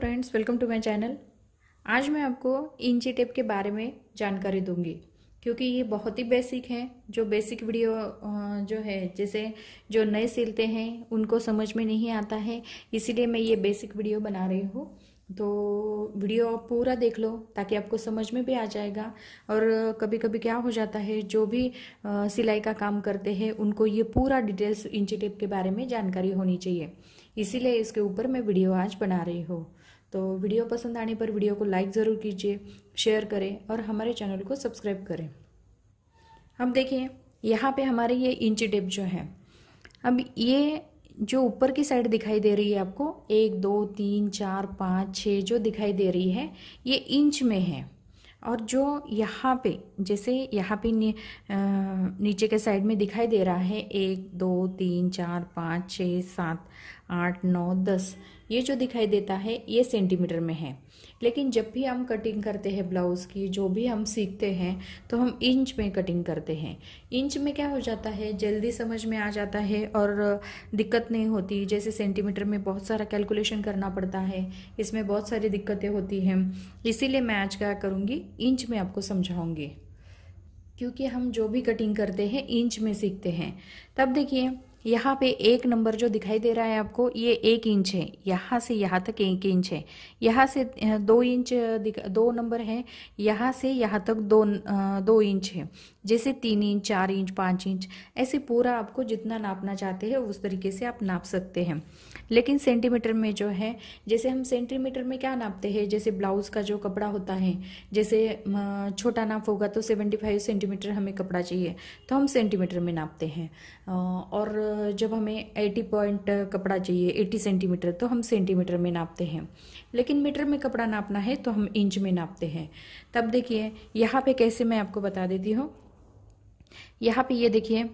friends welcome to my channel आज मैं आपको इंची टेप के बारे में जानकारी दूंगी क्योंकि ये बहुत ही बेसिक है जो बेसिक वीडियो जो है जैसे जो नए सिलते हैं उनको समझ में नहीं आता है इसीलिए मैं ये बेसिक वीडियो बना रही हूँ तो वीडियो पूरा देख लो ताकि आपको समझ में भी आ जाएगा और कभी कभी क्या हो जाता है जो भी सिलाई का काम करते हैं उनको ये पूरा डिटेल्स इंची टेप के बारे में जानकारी होनी चाहिए इसीलिए इसके ऊपर मैं वीडियो आज बना रही हूँ तो वीडियो पसंद आने पर वीडियो को लाइक ज़रूर कीजिए शेयर करें और हमारे चैनल को सब्सक्राइब करें अब देखिए यहाँ पे हमारे ये इंच टेप जो है अब ये जो ऊपर की साइड दिखाई दे रही है आपको एक दो तीन चार पाँच छः जो दिखाई दे रही है ये इंच में है और जो यहाँ पे जैसे यहाँ पे नी, नीचे के साइड में दिखाई दे रहा है एक दो तीन चार पाँच छः सात आठ नौ दस ये जो दिखाई देता है ये सेंटीमीटर में है लेकिन जब भी हम कटिंग करते हैं ब्लाउज़ की जो भी हम सीखते हैं तो हम इंच में कटिंग करते हैं इंच में क्या हो जाता है जल्दी समझ में आ जाता है और दिक्कत नहीं होती जैसे सेंटीमीटर में बहुत सारा कैलकुलेशन करना पड़ता है इसमें बहुत सारी दिक्कतें होती हैं इसीलिए मैं आज क्या करूँगी इंच में आपको समझाऊँगी क्योंकि हम जो भी कटिंग करते हैं इंच में सीखते हैं तब देखिए यहाँ पे एक नंबर जो दिखाई दे रहा है आपको ये एक इंच है यहाँ से यहाँ तक एक इंच है यहाँ से दो इंच दो नंबर है यहाँ से यहाँ तक दो दो इंच है जैसे तीन इंच चार इंच पाँच इंच ऐसे पूरा आपको जितना नापना चाहते हैं उस तरीके से आप नाप सकते हैं लेकिन सेंटीमीटर में जो है जैसे हम सेंटीमीटर में क्या नापते हैं जैसे ब्लाउज़ का जो कपड़ा होता है जैसे छोटा नाप होगा तो सेवेंटी फाइव सेंटीमीटर हमें कपड़ा चाहिए तो हम सेंटीमीटर में नापते हैं और जब हमें 80 पॉइंट कपड़ा चाहिए 80 सेंटीमीटर तो हम सेंटीमीटर में नापते हैं लेकिन मीटर में कपड़ा नापना है तो हम इंच में नापते हैं तब देखिए यहाँ पे कैसे मैं आपको बता देती हूँ यहाँ पे ये यह देखिए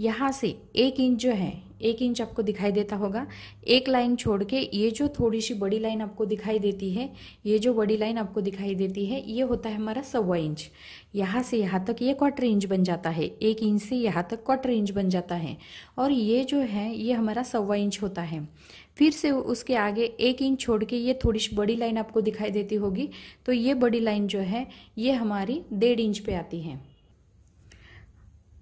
यहाँ से एक इंच जो है एक इंच आपको दिखाई देता होगा एक लाइन छोड़ के ये जो थोड़ी सी बड़ी लाइन आपको दिखाई देती है ये जो बड़ी लाइन आपको दिखाई देती है ये होता है हमारा सवा इंच यहाँ से यहाँ तक ये क्वार्टर इंच बन जाता है एक इंच से यहाँ तक क्वार्टर इंच बन जाता है और ये जो है ये हमारा सवा इंच होता है फिर से उसके आगे एक इंच छोड़ के ये थोड़ी सी बड़ी लाइन आपको दिखाई देती होगी तो ये बड़ी लाइन जो है ये हमारी डेढ़ इंच पे आती है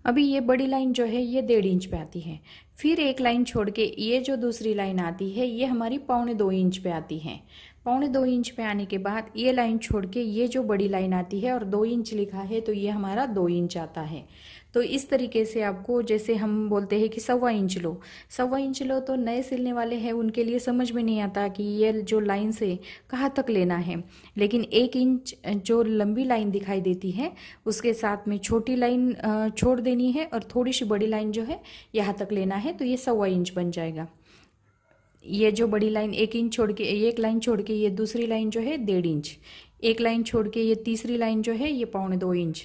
अभी ये बड़ी लाइन जो है ये डेढ़ इंच पे आती है फिर एक लाइन छोड़ के ये जो दूसरी लाइन आती है ये हमारी पौने दो इंच पे आती है पौने दो इंच पे आने के बाद ये लाइन छोड़ के ये जो बड़ी लाइन आती है और दो इंच लिखा है तो ये हमारा दो इंच आता है तो इस तरीके से आपको जैसे हम बोलते हैं कि सवा इंच लो सवा इंच लो तो नए सिलने वाले हैं उनके लिए समझ में नहीं आता कि ये जो लाइन से कहाँ तक लेना है लेकिन एक इंच जो लंबी लाइन दिखाई देती है उसके साथ में छोटी लाइन छोड़ देनी है और थोड़ी सी बड़ी लाइन जो है यहाँ तक लेना है तो ये सवा इंच बन जाएगा ये जो बड़ी लाइन एक इंच छोड़ के एक लाइन छोड़ के ये दूसरी लाइन जो है डेढ़ इंच एक लाइन छोड़ के ये तीसरी लाइन जो है ये पौने दो इंच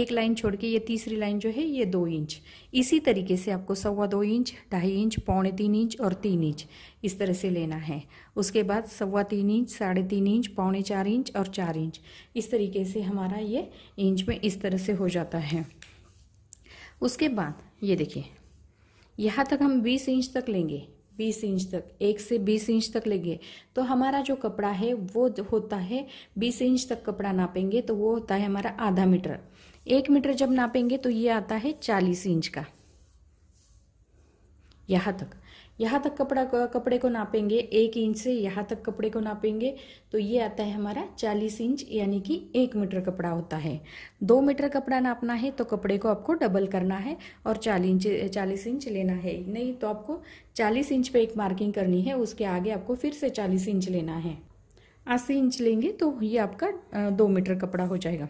एक लाइन छोड़ के ये तीसरी लाइन जो है ये दो इंच इसी तरीके से आपको सवा दो इंच ढाई इंच पौने तीन इंच और तीन इंच इस तरह से लेना है उसके बाद सवा तीन इंच साढ़े तीन इंच पौने चार इंच और चार इंच इस तरीके से हमारा ये इंच में इस तरह से हो जाता है उसके बाद ये देखिए यहाँ तक हम बीस इंच तक लेंगे बीस इंच तक एक से बीस इंच तक लेंगे तो हमारा जो कपड़ा है वो होता है बीस इंच तक कपड़ा नापेंगे तो वो होता है हमारा आधा मीटर एक मीटर जब नापेंगे तो ये आता है चालीस इंच का यहाँ तक यहाँ तक कपड़ा कपड़े को नापेंगे एक इंच से यहाँ तक कपड़े को नापेंगे तो ये आता है हमारा चालीस इंच यानी कि एक मीटर कपड़ा होता है दो मीटर कपड़ा नापना है तो कपड़े को आपको डबल करना है और चालीस इंच चालीस इंच लेना है नहीं तो आपको चालीस इंच पे एक मार्किंग करनी है उसके आगे आपको फिर से चालीस इंच लेना है अस्सी इंच लेंगे तो ये आपका दो मीटर कपड़ा हो जाएगा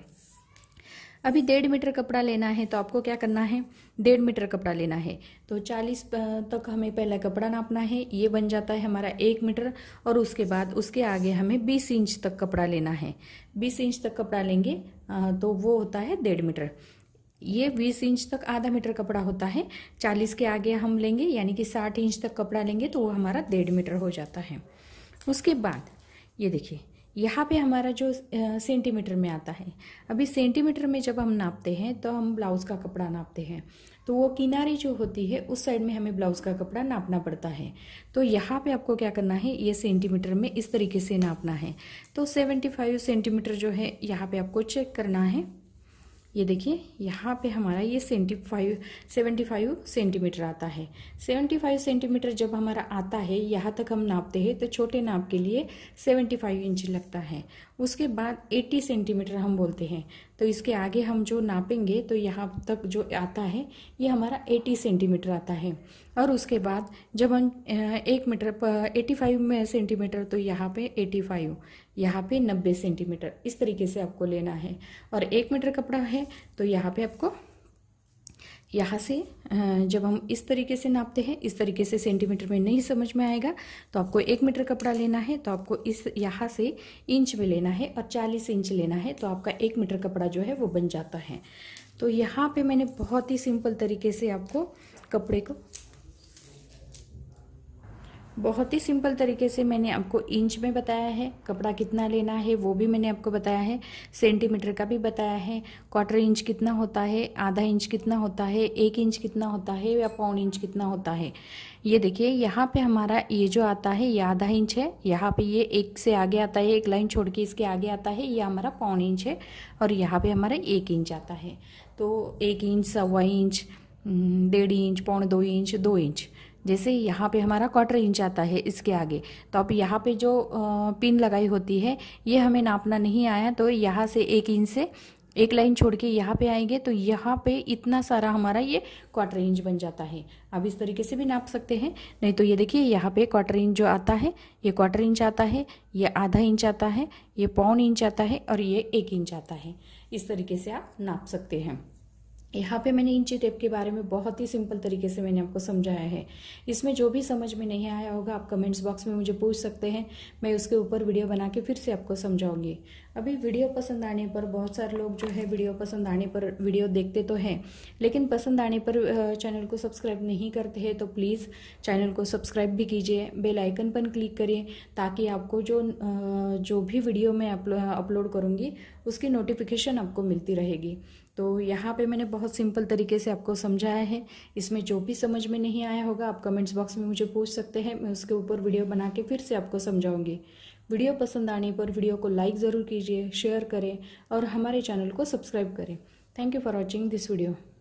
अभी डेढ़ मीटर कपड़ा लेना है तो आपको क्या करना है डेढ़ मीटर कपड़ा लेना है तो चालीस तक हमें पहला कपड़ा नापना है ये बन जाता है हमारा एक मीटर और उसके बाद उसके आगे हमें बीस इंच तक कपड़ा लेना है बीस इंच तक कपड़ा लेंगे तो वो होता है डेढ़ मीटर ये 20 इंच तक आधा मीटर कपड़ा होता है 40 के आगे हम लेंगे यानी कि 60 इंच तक कपड़ा लेंगे तो वो हमारा डेढ़ मीटर हो जाता है उसके बाद ये देखिए यहाँ पे हमारा जो सेंटीमीटर में आता है अभी सेंटीमीटर में जब हम नापते हैं तो हम ब्लाउज़ का कपड़ा नापते हैं तो वो किनारे जो होती है उस साइड में हमें ब्लाउज़ का कपड़ा नापना पड़ता है तो यहाँ पे आपको क्या करना है ये सेंटीमीटर में इस तरीके से नापना है तो सेवेंटी फाइव सेंटीमीटर जो है यहाँ पे आपको चेक करना है ये देखिए यहाँ पे हमारा ये सेंटी फाइव सेवेंटी फाइव सेंटीमीटर आता है सेवेंटी फाइव सेंटीमीटर जब हमारा आता है यहाँ तक हम नापते हैं तो छोटे नाप के लिए सेवेंटी फाइव इंच लगता है उसके बाद एट्टी सेंटीमीटर हम बोलते हैं तो इसके आगे हम जो नापेंगे तो यहाँ तक जो आता है ये हमारा एटी सेंटीमीटर आता है और उसके बाद जब हम एक मीटर एटी फाइव में सेंटीमीटर तो यहाँ पर एटी फाइव यहाँ पे 90 सेंटीमीटर इस तरीके से आपको लेना है और एक मीटर कपड़ा है तो यहाँ पे आपको यहाँ से जब हम इस तरीके से नापते हैं इस तरीके से सेंटीमीटर में नहीं समझ में आएगा तो आपको एक मीटर कपड़ा लेना है तो आपको इस यहाँ से इंच में लेना है और चालीस इंच लेना है तो आपका एक मीटर कपड़ा जो है वो बन जाता है तो यहाँ पे मैंने बहुत ही सिंपल तरीके से आपको कपड़े को बहुत ही सिंपल तरीके से मैंने आपको इंच में बताया है कपड़ा कितना लेना है वो भी मैंने आपको बताया है सेंटीमीटर का भी बताया है क्वार्टर इंच कितना होता है आधा इंच कितना होता है एक इंच कितना होता है या पौन इंच कितना होता है ये देखिए यहाँ पे हमारा ये जो आता है ये आधा इंच है यहाँ पे ये एक से आगे आता है एक लाइन छोड़ के इसके आगे आता है ये हमारा पौन इंच है और यहाँ पर हमारा एक इंच आता है तो एक इंच सवा इंच डेढ़ इंच पौन दो इंच दो इंच जैसे यहाँ पे हमारा क्वार्टर इंच आता है इसके आगे तो अब यहाँ पे जो पिन लगाई होती है ये हमें नापना नहीं आया तो यहाँ से एक इंच से एक लाइन छोड़ के यहाँ पे आएंगे तो यहाँ पे इतना सारा हमारा ये क्वार्टर इंच बन जाता है अब इस तरीके से भी नाप सकते हैं नहीं तो ये देखिए यहाँ पे क्वार्टर इंच जो आता है ये क्वार्टर इंच आता है ये आधा इंच आता है ये पौन इंच आता है और ये एक इंच आता है इस तरीके से आप नाप सकते हैं यहाँ पे मैंने इंची टेप के बारे में बहुत ही सिंपल तरीके से मैंने आपको समझाया है इसमें जो भी समझ में नहीं आया होगा आप कमेंट्स बॉक्स में मुझे पूछ सकते हैं मैं उसके ऊपर वीडियो बना के फिर से आपको समझाऊंगी अभी वीडियो पसंद आने पर बहुत सारे लोग जो है वीडियो पसंद आने पर वीडियो देखते तो हैं लेकिन पसंद आने पर चैनल को सब्सक्राइब नहीं करते हैं तो प्लीज़ चैनल को सब्सक्राइब भी कीजिए बेल आइकन पर क्लिक करिए ताकि आपको जो जो भी वीडियो मैं अपलोड करूँगी उसकी नोटिफिकेशन आपको मिलती रहेगी तो यहाँ पे मैंने बहुत सिंपल तरीके से आपको समझाया है इसमें जो भी समझ में नहीं आया होगा आप कमेंट्स बॉक्स में मुझे पूछ सकते हैं मैं उसके ऊपर वीडियो बना के फिर से आपको समझाऊंगी वीडियो पसंद आने पर वीडियो को लाइक ज़रूर कीजिए शेयर करें और हमारे चैनल को सब्सक्राइब करें thank you for watching this video